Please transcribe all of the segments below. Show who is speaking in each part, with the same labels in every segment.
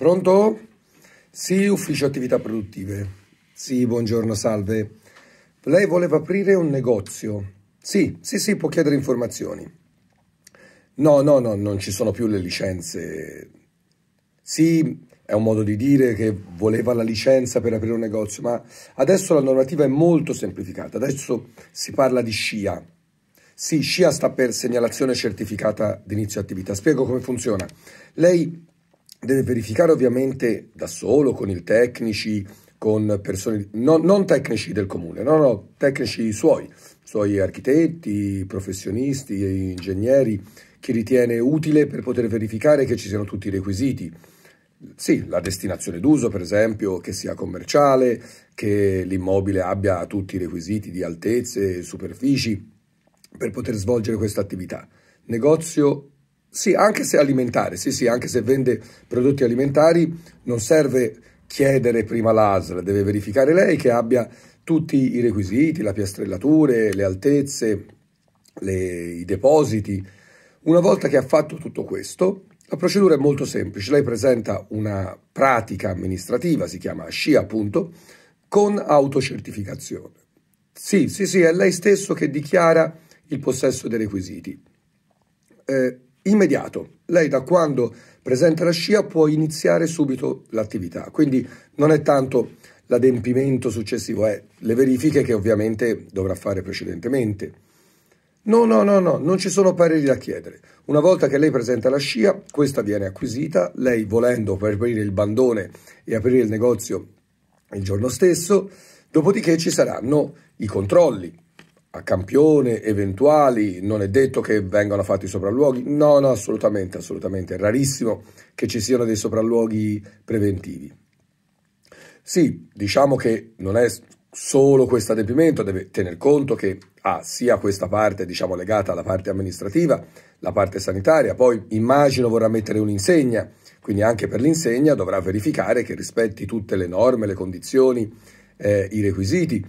Speaker 1: Pronto? Sì, ufficio attività produttive. Sì, buongiorno, salve. Lei voleva aprire un negozio. Sì, sì, sì, può chiedere informazioni. No, no, no, non ci sono più le licenze. Sì, è un modo di dire che voleva la licenza per aprire un negozio, ma adesso la normativa è molto semplificata. Adesso si parla di SCIA. Sì, SCIA sta per segnalazione certificata d'inizio attività. Spiego come funziona. Lei deve verificare ovviamente da solo, con i tecnici, con persone, no, non tecnici del comune, no, no, tecnici suoi, suoi architetti, professionisti, ingegneri, chi ritiene utile per poter verificare che ci siano tutti i requisiti. Sì, la destinazione d'uso, per esempio, che sia commerciale, che l'immobile abbia tutti i requisiti di altezze, superfici, per poter svolgere questa attività. Negozio sì, anche se alimentare, sì, sì, anche se vende prodotti alimentari, non serve chiedere prima l'ASL, deve verificare lei che abbia tutti i requisiti, la piastrellature, le altezze, le, i depositi. Una volta che ha fatto tutto questo, la procedura è molto semplice. Lei presenta una pratica amministrativa, si chiama SCIA appunto, con autocertificazione. Sì, sì, sì, è lei stesso che dichiara il possesso dei requisiti. Eh, immediato. Lei da quando presenta la scia può iniziare subito l'attività, quindi non è tanto l'adempimento successivo, è le verifiche che ovviamente dovrà fare precedentemente. No, no, no, no, non ci sono pareri da chiedere. Una volta che lei presenta la scia, questa viene acquisita, lei volendo per aprire il bandone e aprire il negozio il giorno stesso, dopodiché ci saranno i controlli, a campione, eventuali, non è detto che vengano fatti sopralluoghi, no, no, assolutamente, assolutamente, è rarissimo che ci siano dei sopralluoghi preventivi. Sì, diciamo che non è solo questo adempimento, deve tener conto che ha sia questa parte diciamo, legata alla parte amministrativa, la parte sanitaria, poi immagino vorrà mettere un'insegna, quindi anche per l'insegna dovrà verificare che rispetti tutte le norme, le condizioni, eh, i requisiti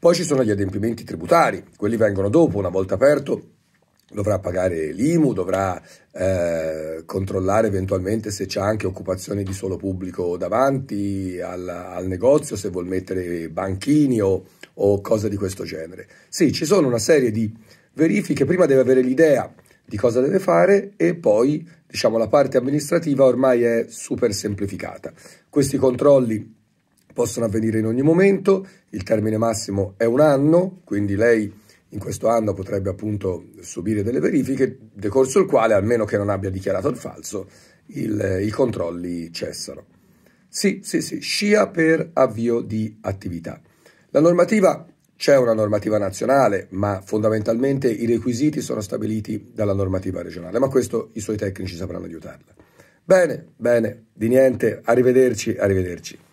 Speaker 1: poi ci sono gli adempimenti tributari, quelli vengono dopo, una volta aperto dovrà pagare l'IMU, dovrà eh, controllare eventualmente se c'è anche occupazione di suolo pubblico davanti al, al negozio, se vuol mettere banchini o, o cose di questo genere. Sì, ci sono una serie di verifiche, prima deve avere l'idea di cosa deve fare e poi diciamo, la parte amministrativa ormai è super semplificata. Questi controlli possono avvenire in ogni momento, il termine massimo è un anno, quindi lei in questo anno potrebbe appunto subire delle verifiche, decorso il quale, almeno che non abbia dichiarato il falso, il, eh, i controlli cessano. Sì, sì, sì, scia per avvio di attività. La normativa c'è una normativa nazionale, ma fondamentalmente i requisiti sono stabiliti dalla normativa regionale, ma questo i suoi tecnici sapranno aiutarla. Bene, bene, di niente, arrivederci, arrivederci.